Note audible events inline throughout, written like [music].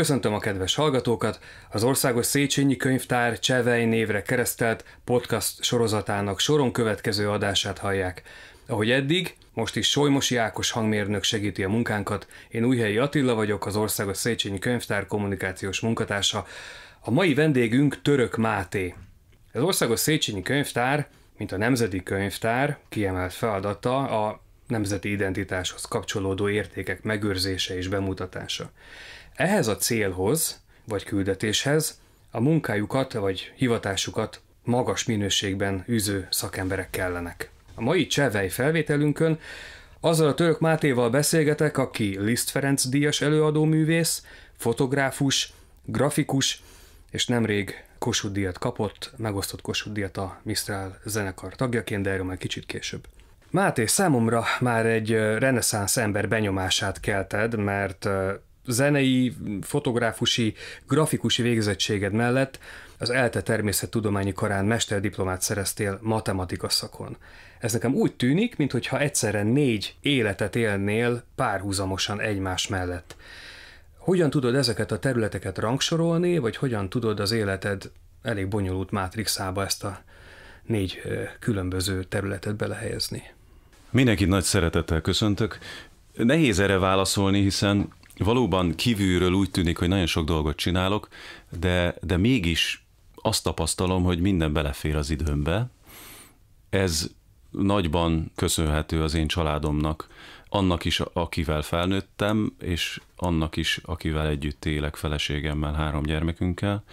Köszöntöm a kedves hallgatókat! Az Országos Széchenyi Könyvtár Csevei névre keresztelt podcast sorozatának soron következő adását hallják. Ahogy eddig, most is Solymosi Ákos hangmérnök segíti a munkánkat, én Újhelyi Attila vagyok, az Országos Széchenyi Könyvtár kommunikációs munkatársa. A mai vendégünk Török Máté. Az Országos Széchenyi Könyvtár, mint a Nemzeti Könyvtár, kiemelt feladata a nemzeti identitáshoz kapcsolódó értékek megőrzése és bemutatása. Ehhez a célhoz, vagy küldetéshez a munkájukat, vagy hivatásukat magas minőségben üző szakemberek kellenek. A mai csevei felvételünkön azzal a török Mátéval beszélgetek, aki Liszt Ferenc díjas előadó művész, fotográfus, grafikus, és nemrég Kossuth díjat kapott, megosztott Kossuth díjat a Mistral zenekar tagjaként, de erről majd kicsit később. Máté, számomra már egy reneszánsz ember benyomását kelted, mert zenei, fotográfusi, grafikusi végzettséged mellett az ELTE természettudományi karán mesterdiplomát szereztél matematika szakon. Ez nekem úgy tűnik, mintha egyszerre négy életet élnél párhuzamosan egymás mellett. Hogyan tudod ezeket a területeket rangsorolni, vagy hogyan tudod az életed elég bonyolult mátrixába ezt a négy különböző területet belehelyezni? Mindenkit nagy szeretettel köszöntök. Nehéz erre válaszolni, hiszen valóban kívülről úgy tűnik, hogy nagyon sok dolgot csinálok, de, de mégis azt tapasztalom, hogy minden belefér az időmbe. Ez nagyban köszönhető az én családomnak, annak is, akivel felnőttem, és annak is, akivel együtt élek feleségemmel, három gyermekünkkel.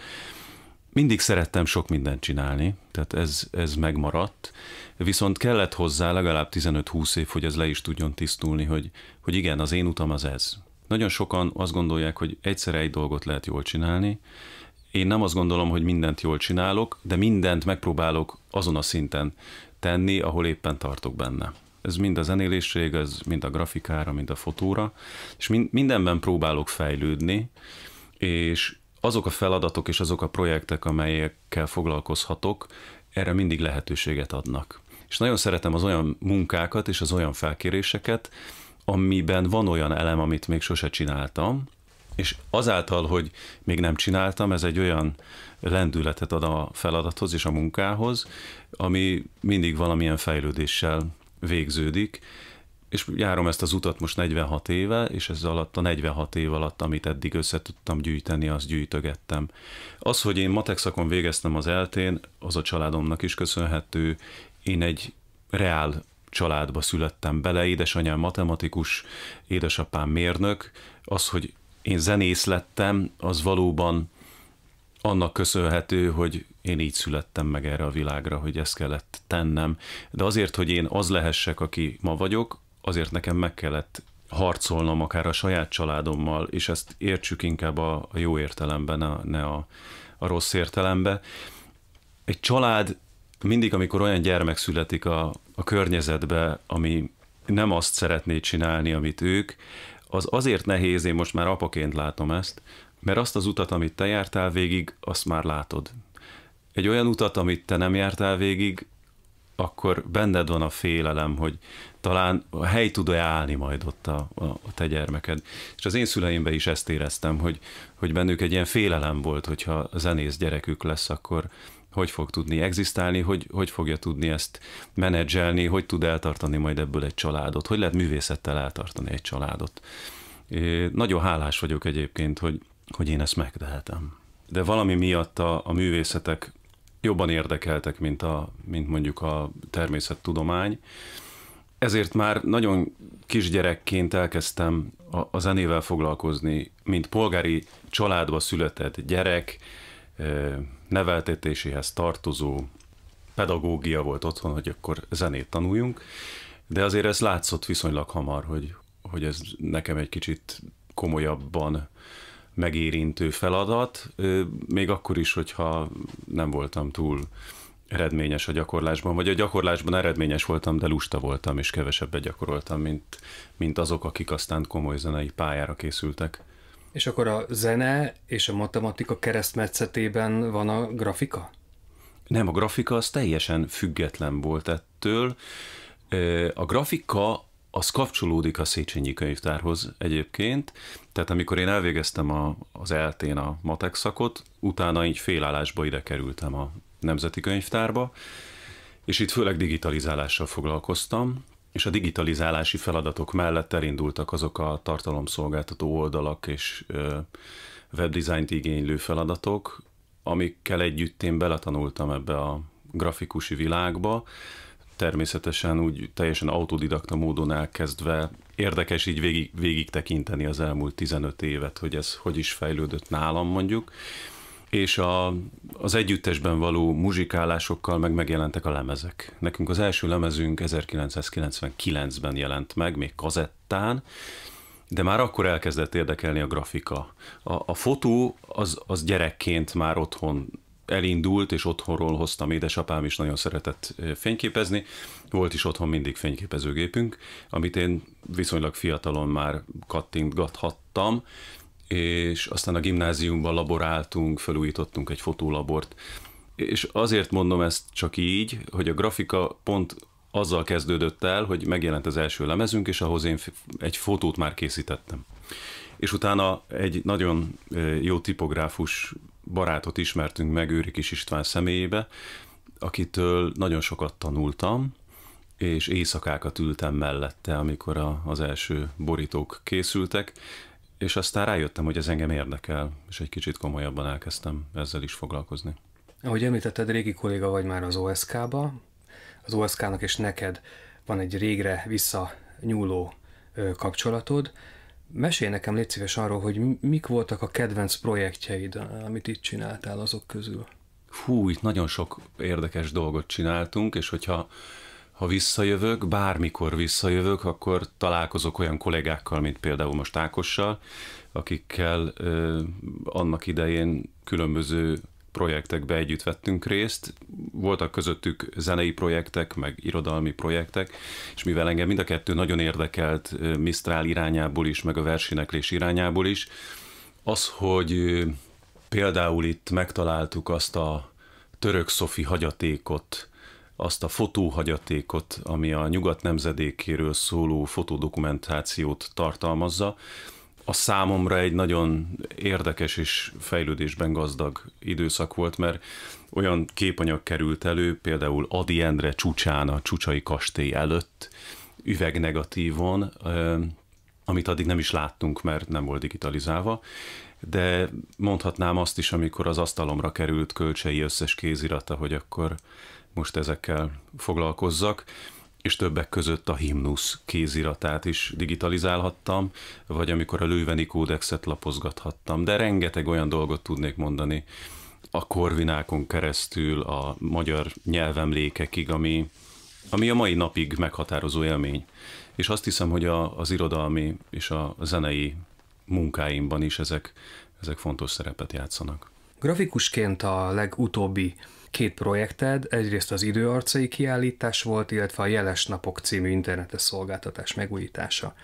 Mindig szerettem sok mindent csinálni, tehát ez, ez megmaradt, viszont kellett hozzá legalább 15-20 év, hogy ez le is tudjon tisztulni, hogy, hogy igen, az én utam az ez, nagyon sokan azt gondolják, hogy egyszer egy dolgot lehet jól csinálni. Én nem azt gondolom, hogy mindent jól csinálok, de mindent megpróbálok azon a szinten tenni, ahol éppen tartok benne. Ez mind a zenéléség, ez mind a grafikára, mind a fotóra, és mindenben próbálok fejlődni, és azok a feladatok és azok a projektek, amelyekkel foglalkozhatok, erre mindig lehetőséget adnak. És nagyon szeretem az olyan munkákat és az olyan felkéréseket, amiben van olyan elem, amit még sose csináltam, és azáltal, hogy még nem csináltam, ez egy olyan lendületet ad a feladathoz és a munkához, ami mindig valamilyen fejlődéssel végződik, és járom ezt az utat most 46 éve, és ez alatt a 46 év alatt, amit eddig össze tudtam gyűjteni, azt gyűjtögettem. Az, hogy én matek szakon végeztem az eltén, az a családomnak is köszönhető. Én egy reál családba születtem bele, édesanyám matematikus, édesapám mérnök. Az, hogy én zenész lettem, az valóban annak köszönhető, hogy én így születtem meg erre a világra, hogy ezt kellett tennem. De azért, hogy én az lehessek, aki ma vagyok, azért nekem meg kellett harcolnom akár a saját családommal, és ezt értsük inkább a, jó értelemben, ne, ne a, a rossz értelemben. Egy család mindig, amikor olyan gyermek születik a, a környezetbe, ami nem azt szeretné csinálni, amit ők, az azért nehéz, én most már apaként látom ezt, mert azt az utat, amit te jártál végig, azt már látod. Egy olyan utat, amit te nem jártál végig, akkor benned van a félelem, hogy talán a hely tud -e állni majd ott a, a, a te gyermeked. És az én szüleimben is ezt éreztem, hogy, hogy bennük egy ilyen félelem volt, hogyha zenész gyerekük lesz, akkor, hogy fog tudni egzisztálni, hogy, hogy fogja tudni ezt menedzselni, hogy tud eltartani majd ebből egy családot, hogy lehet művészettel eltartani egy családot. É, nagyon hálás vagyok egyébként, hogy, hogy én ezt megtehetem. De valami miatt a, a művészetek jobban érdekeltek, mint, a, mint mondjuk a természettudomány. Ezért már nagyon kisgyerekként elkezdtem a, a zenével foglalkozni, mint polgári családba született gyerek, neveltetéséhez tartozó pedagógia volt otthon, hogy akkor zenét tanuljunk, de azért ez látszott viszonylag hamar, hogy, hogy ez nekem egy kicsit komolyabban megérintő feladat, még akkor is, hogyha nem voltam túl eredményes a gyakorlásban, vagy a gyakorlásban eredményes voltam, de lusta voltam, és kevesebbet gyakoroltam, mint, mint azok, akik aztán komoly zenei pályára készültek. És akkor a zene és a matematika keresztmetszetében van a grafika? Nem, a grafika az teljesen független volt ettől. A grafika az kapcsolódik a Széchenyi könyvtárhoz egyébként, tehát amikor én elvégeztem a, az eltén a matek szakot, utána így félállásba ide kerültem a Nemzeti Könyvtárba, és itt főleg digitalizálással foglalkoztam, és a digitalizálási feladatok mellett elindultak azok a tartalomszolgáltató oldalak és webdesignt igénylő feladatok, amikkel együtt én beletanultam ebbe a grafikusi világba, természetesen úgy teljesen autodidakta módon elkezdve érdekes így végig, végig tekinteni az elmúlt 15 évet, hogy ez hogy is fejlődött nálam mondjuk, és a, az együttesben való muzsikálásokkal meg megjelentek a lemezek. Nekünk az első lemezünk 1999-ben jelent meg, még kazettán, de már akkor elkezdett érdekelni a grafika. A, a fotó az, az gyerekként már otthon elindult, és otthonról hoztam, édesapám is nagyon szeretett fényképezni. Volt is otthon mindig fényképezőgépünk, amit én viszonylag fiatalon már kattintgathattam, és aztán a gimnáziumban laboráltunk, felújítottunk egy fotólabort, és azért mondom ezt csak így, hogy a grafika pont azzal kezdődött el, hogy megjelent az első lemezünk, és ahhoz én egy fotót már készítettem. És utána egy nagyon jó tipográfus barátot ismertünk meg, Őri is István személyébe, akitől nagyon sokat tanultam, és éjszakákat ültem mellette, amikor a, az első borítók készültek, és aztán rájöttem, hogy ez engem érdekel, és egy kicsit komolyabban elkezdtem ezzel is foglalkozni. Ahogy említetted, régi kolléga vagy már az OSK-ba, az OSK-nak és neked van egy régre vissza nyúló kapcsolatod. Mesélj nekem, légy szíves arról, hogy mik voltak a kedvenc projektjeid, amit itt csináltál azok közül. Hú, itt nagyon sok érdekes dolgot csináltunk, és hogyha ha visszajövök, bármikor visszajövök, akkor találkozok olyan kollégákkal, mint például most Ákossal, akikkel ö, annak idején különböző projektekbe együtt vettünk részt. Voltak közöttük zenei projektek, meg irodalmi projektek, és mivel engem mind a kettő nagyon érdekelt Misztrál irányából is, meg a versineklés irányából is, az, hogy például itt megtaláltuk azt a török szofi hagyatékot, azt a fotóhagyatékot, ami a nyugat nemzedékéről szóló fotodokumentációt tartalmazza, a számomra egy nagyon érdekes és fejlődésben gazdag időszak volt, mert olyan képanyag került elő, például Adi Endre csúcsán a Csúcsai kastély előtt, üvegnegatívon, amit addig nem is láttunk, mert nem volt digitalizálva, de mondhatnám azt is, amikor az asztalomra került kölcsei összes kézirata, hogy akkor most ezekkel foglalkozzak, és többek között a himnusz kéziratát is digitalizálhattam, vagy amikor a lőveni kódexet lapozgathattam, de rengeteg olyan dolgot tudnék mondani a korvinákon keresztül a magyar nyelvemlékekig, ami, ami a mai napig meghatározó élmény. És azt hiszem, hogy a, az irodalmi és a zenei munkáimban is ezek, ezek fontos szerepet játszanak. Grafikusként a legutóbbi Két projekted, egyrészt az időarcai kiállítás volt, illetve a Jeles Napok című internetes szolgáltatás megújítása.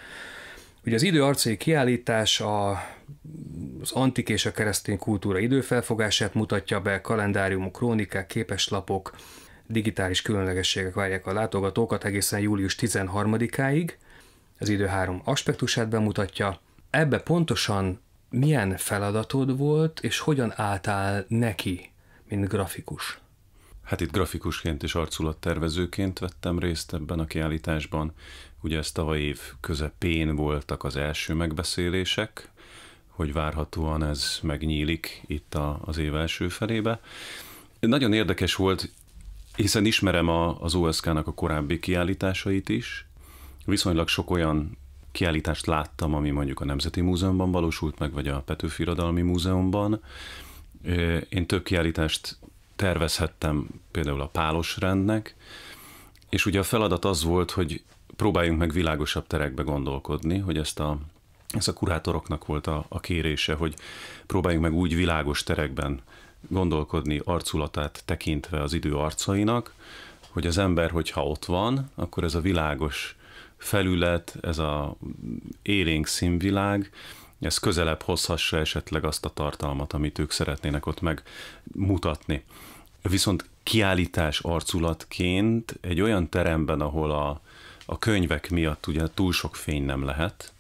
Ugye az időarcai kiállítás a, az antik és a keresztény kultúra időfelfogását mutatja be, kalendáriumok, krónikák, képeslapok, digitális különlegességek várják a látogatókat egészen július 13-áig, az idő három aspektusát bemutatja. Ebbe pontosan milyen feladatod volt, és hogyan álltál neki mint grafikus. Hát itt grafikusként és arculattervezőként vettem részt ebben a kiállításban. Ugye ez tavaly év közepén voltak az első megbeszélések, hogy várhatóan ez megnyílik itt a, az év első felébe. Nagyon érdekes volt, hiszen ismerem a, az OSK-nak a korábbi kiállításait is, viszonylag sok olyan kiállítást láttam, ami mondjuk a Nemzeti Múzeumban valósult meg, vagy a Petőfi Múzeumban, én több kiállítást tervezhettem például a pálos rendnek, és ugye a feladat az volt, hogy próbáljunk meg világosabb terekbe gondolkodni, hogy ezt a, ezt a kurátoroknak volt a, a kérése, hogy próbáljunk meg úgy világos terekben gondolkodni arculatát tekintve az idő arcainak, hogy az ember, hogyha ott van, akkor ez a világos felület, ez a élénk színvilág, ez közelebb hozhassa esetleg azt a tartalmat, amit ők szeretnének ott megmutatni. Viszont kiállítás arculatként egy olyan teremben, ahol a, a könyvek miatt ugye túl sok fény nem lehet,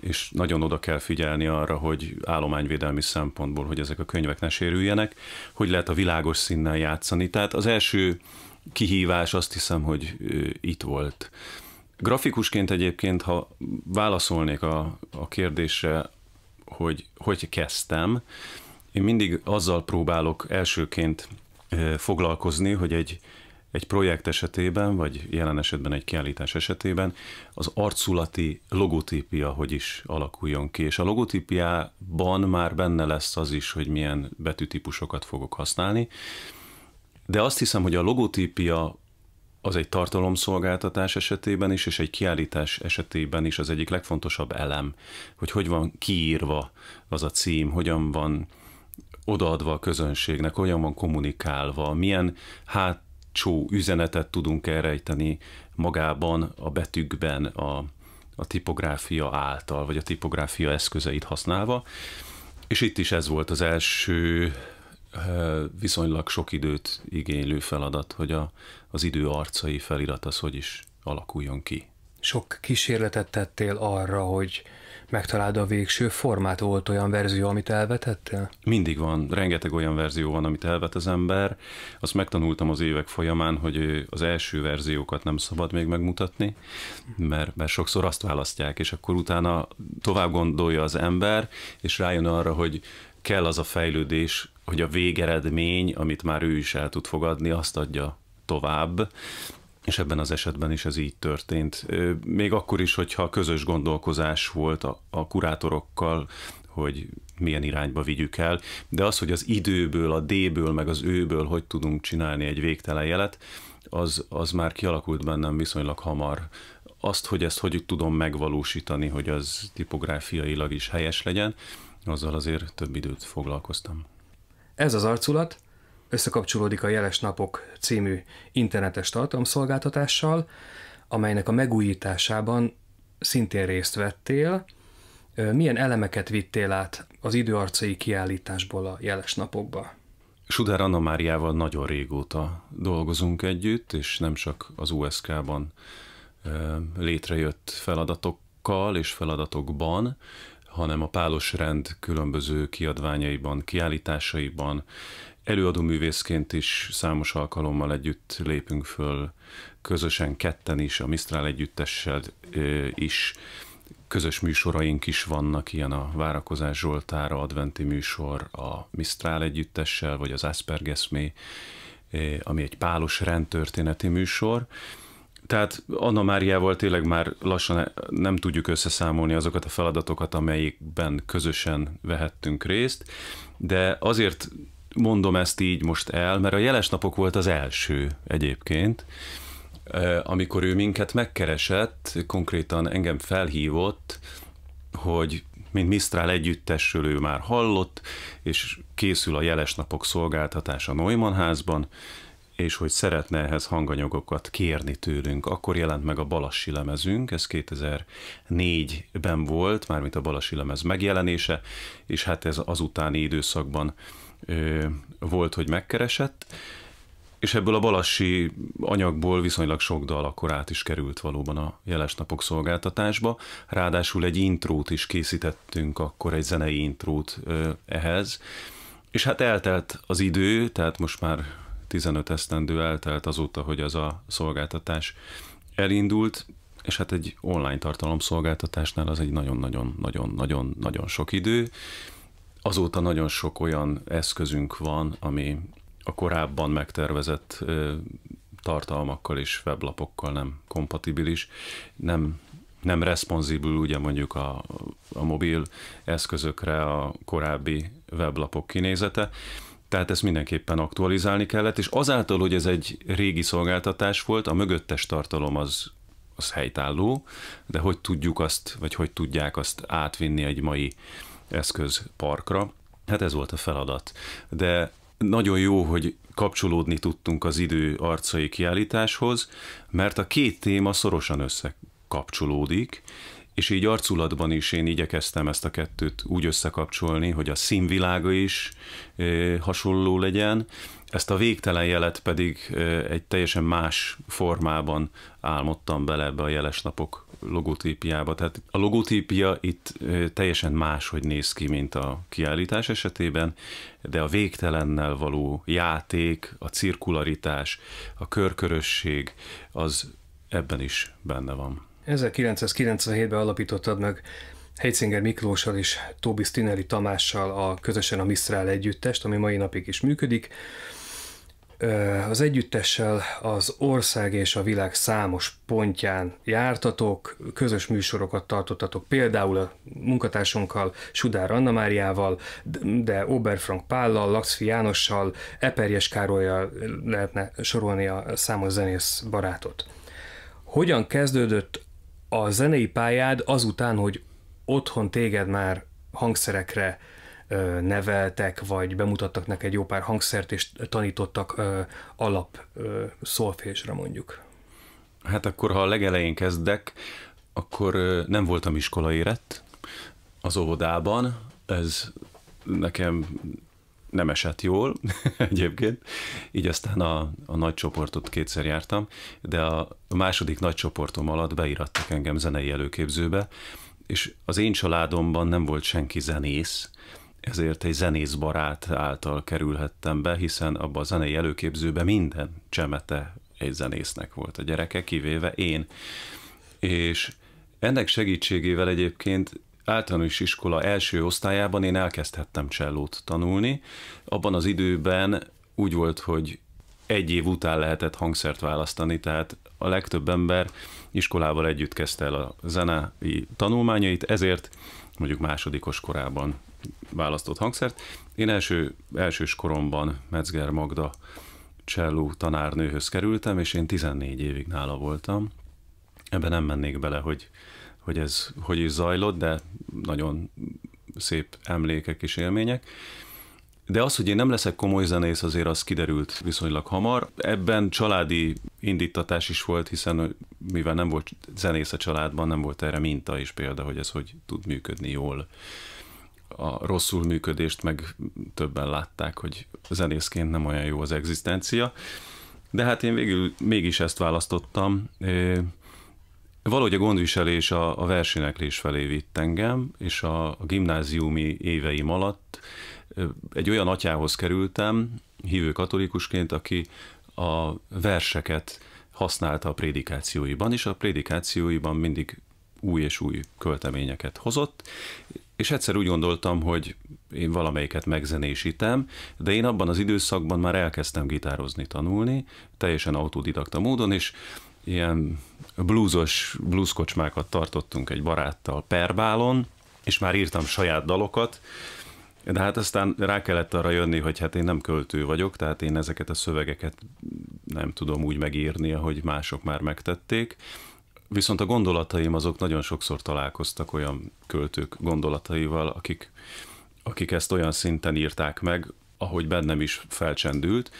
és nagyon oda kell figyelni arra, hogy állományvédelmi szempontból, hogy ezek a könyvek ne sérüljenek, hogy lehet a világos színnel játszani. Tehát az első kihívás azt hiszem, hogy itt volt. Grafikusként egyébként, ha válaszolnék a, a kérdésre, hogy hogy kezdtem, én mindig azzal próbálok elsőként foglalkozni, hogy egy, egy projekt esetében, vagy jelen esetben egy kiállítás esetében az arculati logotípia hogy is alakuljon ki. És a logotípiában már benne lesz az is, hogy milyen betűtípusokat fogok használni. De azt hiszem, hogy a logotípia az egy tartalomszolgáltatás esetében is, és egy kiállítás esetében is az egyik legfontosabb elem, hogy hogy van kiírva az a cím, hogyan van odaadva a közönségnek, hogyan van kommunikálva, milyen hátsó üzenetet tudunk elrejteni magában, a betűkben, a, a tipográfia által, vagy a tipográfia eszközeit használva. És itt is ez volt az első Eh, viszonylag sok időt igénylő feladat, hogy a, az idő arcai felirat az hogy is alakuljon ki. Sok kísérletet tettél arra, hogy megtaláld a végső formát, volt olyan verzió, amit elvetettél? Mindig van, rengeteg olyan verzió van, amit elvet az ember. Azt megtanultam az évek folyamán, hogy az első verziókat nem szabad még megmutatni, mert, mert sokszor azt választják, és akkor utána tovább gondolja az ember, és rájön arra, hogy kell az a fejlődés, hogy a végeredmény, amit már ő is el tud fogadni, azt adja tovább, és ebben az esetben is ez így történt. Még akkor is, hogyha közös gondolkozás volt a, a kurátorokkal, hogy milyen irányba vigyük el, de az, hogy az időből, a D-ből, meg az őből hogy tudunk csinálni egy végtelen jelet, az, az már kialakult bennem viszonylag hamar. Azt, hogy ezt hogy tudom megvalósítani, hogy az tipográfiailag is helyes legyen, azzal azért több időt foglalkoztam. Ez az arculat összekapcsolódik a Jeles Napok című internetes tartalomszolgáltatással, amelynek a megújításában szintén részt vettél. Milyen elemeket vittél át az időarcai kiállításból a Jeles Napokba? Sudár Anna Máriával nagyon régóta dolgozunk együtt, és nem csak az USK-ban létrejött feladatokkal és feladatokban, hanem a Pálos rend különböző kiadványaiban, kiállításaiban, előadó művészként is számos alkalommal együtt lépünk föl, közösen ketten is, a Mistral együttessel is, közös műsoraink is vannak, ilyen a Várakozás Zsoltára adventi műsor a Mistral együttessel, vagy az Aspergesmé, ami egy pálos rendtörténeti műsor, tehát Anna Máriával tényleg már lassan nem tudjuk összeszámolni azokat a feladatokat, amelyikben közösen vehettünk részt, de azért mondom ezt így most el, mert a Jeles Napok volt az első egyébként, amikor ő minket megkeresett, konkrétan engem felhívott, hogy mint Misztrál együttesről ő már hallott, és készül a Jeles Napok szolgáltatása Neumann házban, és hogy szeretne ehhez hanganyagokat kérni tőlünk. Akkor jelent meg a Balassi lemezünk, ez 2004-ben volt, mármint a Balassi lemez megjelenése, és hát ez az utáni időszakban ö, volt, hogy megkeresett, és ebből a Balassi anyagból viszonylag sok dal akkor át is került valóban a jeles napok szolgáltatásba. Ráadásul egy intrót is készítettünk akkor, egy zenei intrót ö, ehhez, és hát eltelt az idő, tehát most már 15 esztendő eltelt azóta, hogy az a szolgáltatás elindult, és hát egy online tartalom szolgáltatásnál az egy nagyon-nagyon-nagyon-nagyon-nagyon sok idő. Azóta nagyon sok olyan eszközünk van, ami a korábban megtervezett tartalmakkal és weblapokkal nem kompatibilis, nem, nem responsibül ugye mondjuk a, a mobil eszközökre a korábbi weblapok kinézete. Tehát ezt mindenképpen aktualizálni kellett, és azáltal, hogy ez egy régi szolgáltatás volt, a mögöttes tartalom az, az helytálló, de hogy tudjuk azt, vagy hogy tudják azt átvinni egy mai eszközparkra, hát ez volt a feladat. De nagyon jó, hogy kapcsolódni tudtunk az idő arcai kiállításhoz, mert a két téma szorosan összekapcsolódik, és így arculatban is én igyekeztem ezt a kettőt úgy összekapcsolni, hogy a színvilága is hasonló legyen, ezt a végtelen jelet pedig egy teljesen más formában álmodtam bele ebbe a jeles napok logotípiába. Tehát a logotípia itt teljesen máshogy néz ki, mint a kiállítás esetében, de a végtelennel való játék, a cirkularitás, a körkörösség az ebben is benne van. 1997-ben alapítottad meg Heitzinger Miklóssal és Tóbi Stineli Tamással a közösen a Misztrál együttest, ami mai napig is működik. Az együttessel az ország és a világ számos pontján jártatok, közös műsorokat tartottatok, például a munkatársunkkal, Sudár Anna Máriával, de Oberfrank Pállal, Laxfi Jánossal, Eperjes Károlyjal lehetne sorolni a számos zenész barátot. Hogyan kezdődött a zenei pályád azután, hogy otthon téged már hangszerekre neveltek, vagy bemutattak neked jó pár hangszert, és tanítottak ö, alap ö, szolfésre mondjuk? Hát akkor, ha a legelején kezdek, akkor ö, nem voltam iskola érett az óvodában, ez nekem nem esett jól [laughs] egyébként, így aztán a, a nagy csoportot kétszer jártam, de a második nagy csoportom alatt beirattak engem zenei előképzőbe, és az én családomban nem volt senki zenész, ezért egy zenész barát által kerülhettem be, hiszen abban a zenei előképzőben minden csemete egy zenésznek volt a gyereke, kivéve én. És ennek segítségével egyébként általános iskola első osztályában én elkezdhettem csellót tanulni. Abban az időben úgy volt, hogy egy év után lehetett hangszert választani, tehát a legtöbb ember iskolával együtt kezdte el a zenei tanulmányait, ezért mondjuk másodikos korában választott hangszert. Én első, elsős koromban Metzger Magda cselló tanárnőhöz kerültem, és én 14 évig nála voltam. Ebben nem mennék bele, hogy hogy ez hogy is zajlott, de nagyon szép emlékek és élmények. De az, hogy én nem leszek komoly zenész, azért az kiderült viszonylag hamar. Ebben családi indítatás is volt, hiszen mivel nem volt zenész a családban, nem volt erre minta is példa, hogy ez hogy tud működni jól. A rosszul működést meg többen látták, hogy zenészként nem olyan jó az egzisztencia. De hát én végül mégis ezt választottam Valahogy a gondviselés a, a verseneklés felé vitt engem, és a, a gimnáziumi éveim alatt egy olyan atyához kerültem, hívő katolikusként, aki a verseket használta a prédikációiban, és a prédikációiban mindig új és új költeményeket hozott, és egyszer úgy gondoltam, hogy én valamelyiket megzenésítem, de én abban az időszakban már elkezdtem gitározni, tanulni, teljesen autodidakta módon, és ilyen blúzos, blúzkocsmákat tartottunk egy baráttal Perbálon, és már írtam saját dalokat, de hát aztán rá kellett arra jönni, hogy hát én nem költő vagyok, tehát én ezeket a szövegeket nem tudom úgy megírni, ahogy mások már megtették. Viszont a gondolataim azok nagyon sokszor találkoztak olyan költők gondolataival, akik, akik ezt olyan szinten írták meg, ahogy bennem is felcsendült,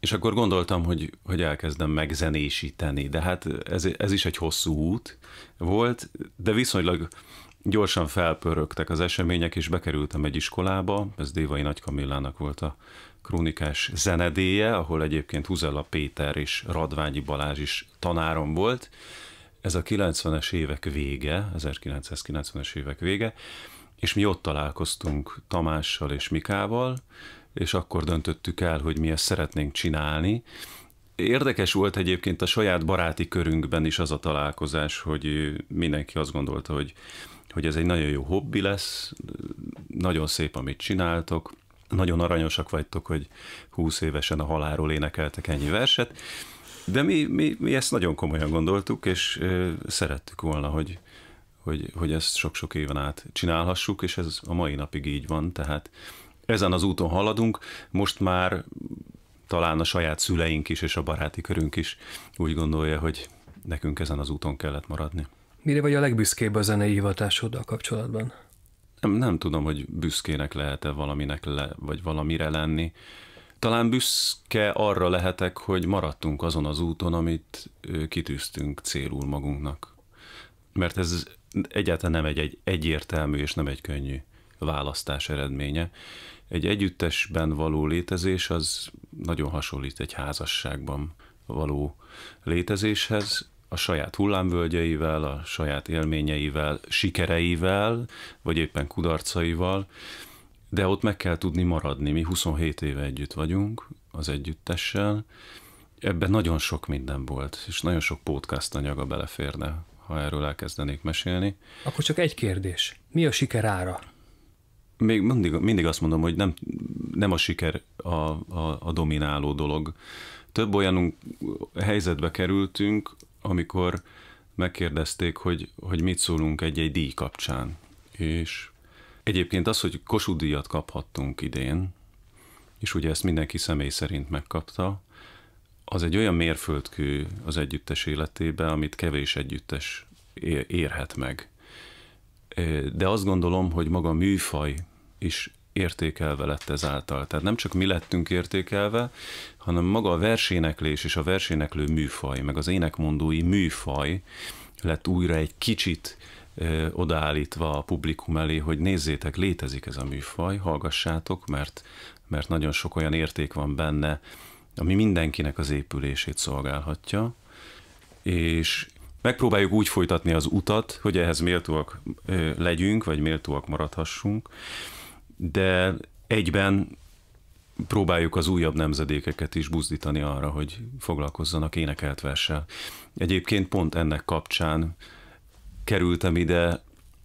és akkor gondoltam, hogy, hogy elkezdem megzenésíteni, de hát ez, ez is egy hosszú út volt, de viszonylag gyorsan felpörögtek az események, és bekerültem egy iskolába, ez Dévai Nagy Kamillának volt a krónikás zenedéje, ahol egyébként Huzella Péter és Radványi Balázs is tanárom volt. Ez a 90-es évek vége, 1990-es évek vége, és mi ott találkoztunk Tamással és Mikával, és akkor döntöttük el, hogy mi ezt szeretnénk csinálni. Érdekes volt egyébként a saját baráti körünkben is az a találkozás, hogy mindenki azt gondolta, hogy, hogy ez egy nagyon jó hobbi lesz, nagyon szép, amit csináltok, nagyon aranyosak vagytok, hogy 20 évesen a halálról énekeltek ennyi verset, de mi, mi, mi ezt nagyon komolyan gondoltuk, és szerettük volna, hogy, hogy, hogy ezt sok-sok éven át csinálhassuk, és ez a mai napig így van, tehát ezen az úton haladunk, most már talán a saját szüleink is és a baráti körünk is úgy gondolja, hogy nekünk ezen az úton kellett maradni. Mire vagy a legbüszkébb a zenei hivatásoddal kapcsolatban? Nem, nem tudom, hogy büszkének lehet-e valaminek le, vagy valamire lenni. Talán büszke arra lehetek, hogy maradtunk azon az úton, amit kitűztünk célul magunknak. Mert ez egyáltalán nem egy, egy egyértelmű és nem egy könnyű választás eredménye. Egy együttesben való létezés az nagyon hasonlít egy házasságban való létezéshez, a saját hullámvölgyeivel, a saját élményeivel, sikereivel, vagy éppen kudarcaival, de ott meg kell tudni maradni. Mi 27 éve együtt vagyunk az együttessel, ebben nagyon sok minden volt, és nagyon sok podcast anyaga beleférne, ha erről elkezdenék mesélni. Akkor csak egy kérdés. Mi a siker ára? még mindig, mindig azt mondom, hogy nem, nem a siker a, a, a domináló dolog. Több olyan helyzetbe kerültünk, amikor megkérdezték, hogy, hogy mit szólunk egy-egy díj kapcsán. És egyébként az, hogy Kossuth díjat kaphattunk idén, és ugye ezt mindenki személy szerint megkapta, az egy olyan mérföldkő az együttes életébe, amit kevés együttes érhet meg de azt gondolom, hogy maga a műfaj is értékelve lett ezáltal. Tehát nem csak mi lettünk értékelve, hanem maga a verséneklés és a verséneklő műfaj, meg az énekmondói műfaj lett újra egy kicsit ö, odaállítva a publikum elé, hogy nézzétek, létezik ez a műfaj, hallgassátok, mert, mert nagyon sok olyan érték van benne, ami mindenkinek az épülését szolgálhatja, és, megpróbáljuk úgy folytatni az utat, hogy ehhez méltóak legyünk, vagy méltóak maradhassunk, de egyben próbáljuk az újabb nemzedékeket is buzdítani arra, hogy foglalkozzanak énekelt verssel. Egyébként pont ennek kapcsán kerültem ide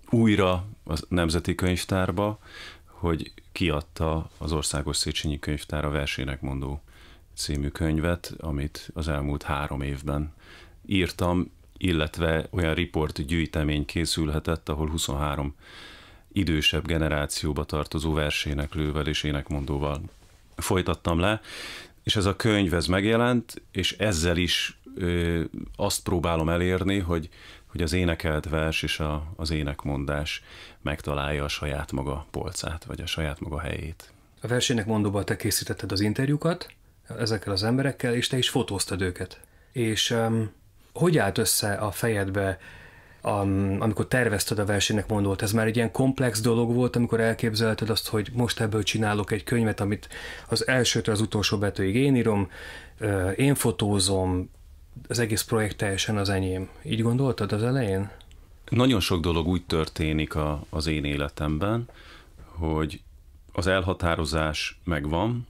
újra a Nemzeti Könyvtárba, hogy kiadta az Országos Széchenyi Könyvtár a Versének Mondó című könyvet, amit az elmúlt három évben írtam, illetve olyan riport gyűjtemény készülhetett, ahol 23 idősebb generációba tartozó verséneklővel és énekmondóval folytattam le, és ez a könyv ez megjelent, és ezzel is ö, azt próbálom elérni, hogy, hogy az énekelt vers és a, az énekmondás megtalálja a saját maga polcát, vagy a saját maga helyét. A versének mondóban te készítetted az interjúkat ezekkel az emberekkel, és te is fotóztad őket. És um, hogy állt össze a fejedbe, amikor tervezted a versenynek mondott, ez már egy ilyen komplex dolog volt, amikor elképzelted azt, hogy most ebből csinálok egy könyvet, amit az elsőtől az utolsó betűig én írom, én fotózom, az egész projekt teljesen az enyém. Így gondoltad az elején? Nagyon sok dolog úgy történik a, az én életemben, hogy az elhatározás megvan,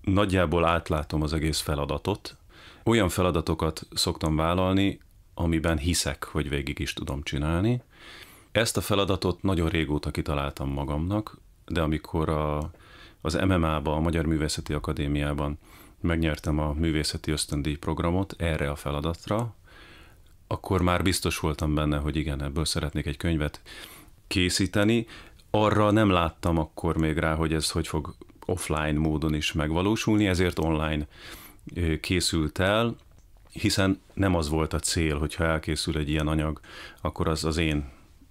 nagyjából átlátom az egész feladatot, olyan feladatokat szoktam vállalni, amiben hiszek, hogy végig is tudom csinálni. Ezt a feladatot nagyon régóta kitaláltam magamnak, de amikor a, az MMA-ba, a Magyar Művészeti Akadémiában megnyertem a művészeti ösztöndíj programot erre a feladatra, akkor már biztos voltam benne, hogy igen, ebből szeretnék egy könyvet készíteni. Arra nem láttam akkor még rá, hogy ez hogy fog offline módon is megvalósulni, ezért online készült el, hiszen nem az volt a cél, hogyha elkészül egy ilyen anyag, akkor az az én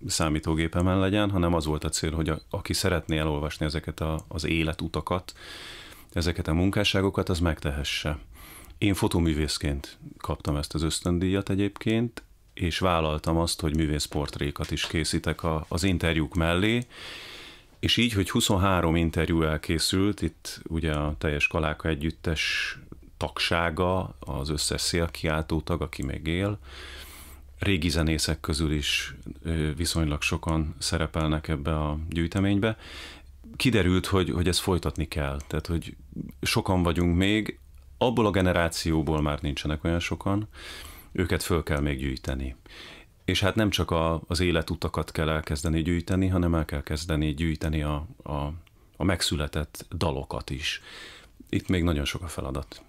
számítógépemen legyen, hanem az volt a cél, hogy a, aki szeretné elolvasni ezeket a, az életutakat, ezeket a munkásságokat, az megtehesse. Én fotoművészként kaptam ezt az ösztöndíjat egyébként, és vállaltam azt, hogy művészportrékat is készítek a, az interjúk mellé, és így, hogy 23 interjú elkészült, itt ugye a teljes Kaláka Együttes tagsága, az összes szélkiáltó tag, aki még él. Régi zenészek közül is viszonylag sokan szerepelnek ebbe a gyűjteménybe. Kiderült, hogy, hogy ezt folytatni kell, tehát hogy sokan vagyunk még, abból a generációból már nincsenek olyan sokan, őket föl kell még gyűjteni. És hát nem csak a, az életutakat kell elkezdeni gyűjteni, hanem el kell kezdeni gyűjteni a, a, a megszületett dalokat is. Itt még nagyon sok a feladat.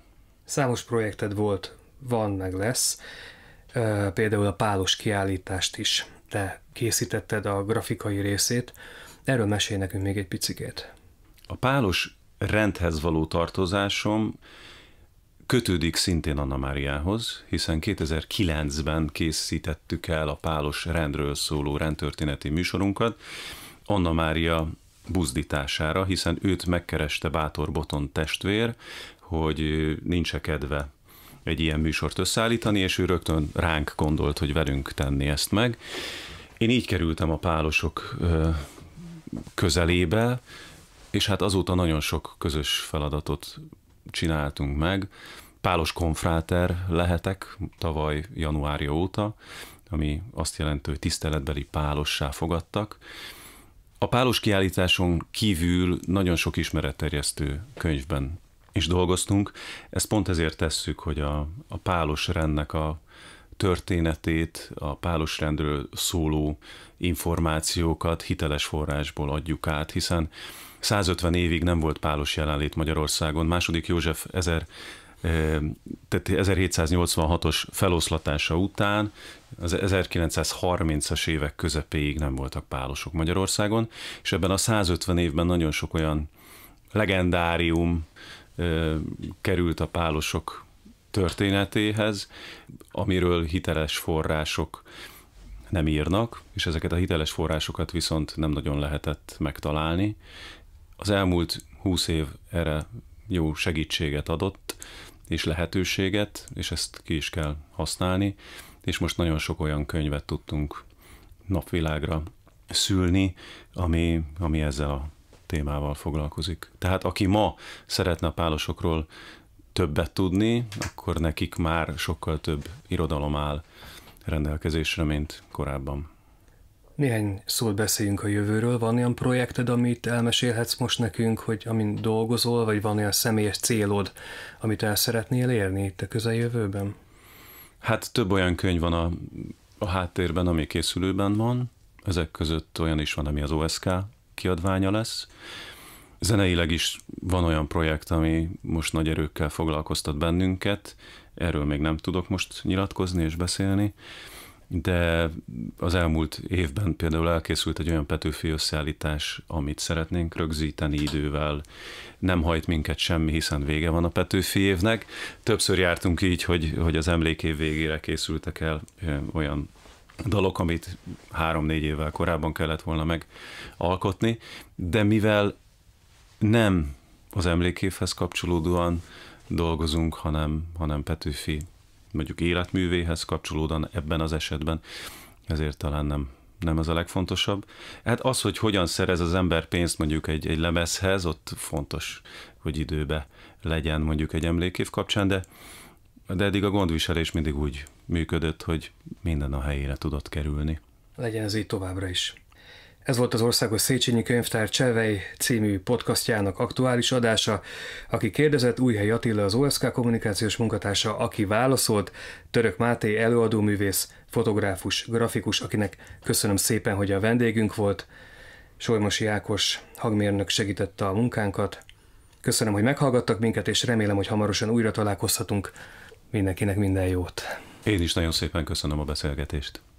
Számos projekted volt, van, meg lesz, például a pálos kiállítást is te készítetted a grafikai részét. Erről mesélj nekünk még egy picikét. A pálos rendhez való tartozásom kötődik szintén Anna Máriához, hiszen 2009-ben készítettük el a pálos rendről szóló rendtörténeti műsorunkat, Anna Mária buzdítására, hiszen őt megkereste Bátor Boton testvér, hogy nincs -e kedve egy ilyen műsort összeállítani, és ő rögtön ránk gondolt, hogy velünk tenni ezt meg. Én így kerültem a pálosok közelébe, és hát azóta nagyon sok közös feladatot csináltunk meg. Pálos konfráter lehetek tavaly januárja óta, ami azt jelenti, hogy tiszteletbeli pálossá fogadtak. A pálos kiállításon kívül nagyon sok ismeretterjesztő könyvben is dolgoztunk. Ezt pont ezért tesszük, hogy a, a pálos rendnek a történetét, a pálos rendről szóló információkat hiteles forrásból adjuk át, hiszen 150 évig nem volt pálos jelenlét Magyarországon. Második József 1000 tehát 1786-os feloszlatása után az 1930-as évek közepéig nem voltak pálosok Magyarországon, és ebben a 150 évben nagyon sok olyan legendárium, került a pálosok történetéhez, amiről hiteles források nem írnak, és ezeket a hiteles forrásokat viszont nem nagyon lehetett megtalálni. Az elmúlt húsz év erre jó segítséget adott, és lehetőséget, és ezt ki is kell használni, és most nagyon sok olyan könyvet tudtunk napvilágra szülni, ami, ami ezzel a témával foglalkozik. Tehát aki ma szeretne a pálosokról többet tudni, akkor nekik már sokkal több irodalom áll rendelkezésre, mint korábban. Néhány szót beszéljünk a jövőről. Van olyan projekted, amit elmesélhetsz most nekünk, hogy amin dolgozol, vagy van olyan személyes célod, amit el szeretnél érni itt a közeljövőben? Hát több olyan könyv van a, a háttérben, ami készülőben van. Ezek között olyan is van, ami az OSK kiadványa lesz. Zeneileg is van olyan projekt, ami most nagy erőkkel foglalkoztat bennünket, erről még nem tudok most nyilatkozni és beszélni, de az elmúlt évben például elkészült egy olyan Petőfi összeállítás, amit szeretnénk rögzíteni idővel. Nem hajt minket semmi, hiszen vége van a Petőfi évnek. Többször jártunk így, hogy, hogy az emlékév végére készültek el olyan dalok, amit három-négy évvel korábban kellett volna megalkotni, de mivel nem az emlékévhez kapcsolódóan dolgozunk, hanem, hanem Petőfi mondjuk életművéhez kapcsolódóan ebben az esetben, ezért talán nem, nem ez a legfontosabb. Hát az, hogy hogyan szerez az ember pénzt mondjuk egy, egy lemezhez, ott fontos, hogy időbe legyen mondjuk egy emlékév kapcsán, de de eddig a gondviselés mindig úgy működött, hogy minden a helyére tudott kerülni. Legyen ez így továbbra is. Ez volt az Országos Széchenyi Könyvtár Csevei című podcastjának aktuális adása. Aki kérdezett, Újhely Attila az OSK kommunikációs munkatársa, aki válaszolt, Török Máté művész, fotográfus, grafikus, akinek köszönöm szépen, hogy a vendégünk volt. Solymosi Ákos hangmérnök segítette a munkánkat. Köszönöm, hogy meghallgattak minket, és remélem, hogy hamarosan újra találkozhatunk mindenkinek minden jót. Én is nagyon szépen köszönöm a beszélgetést.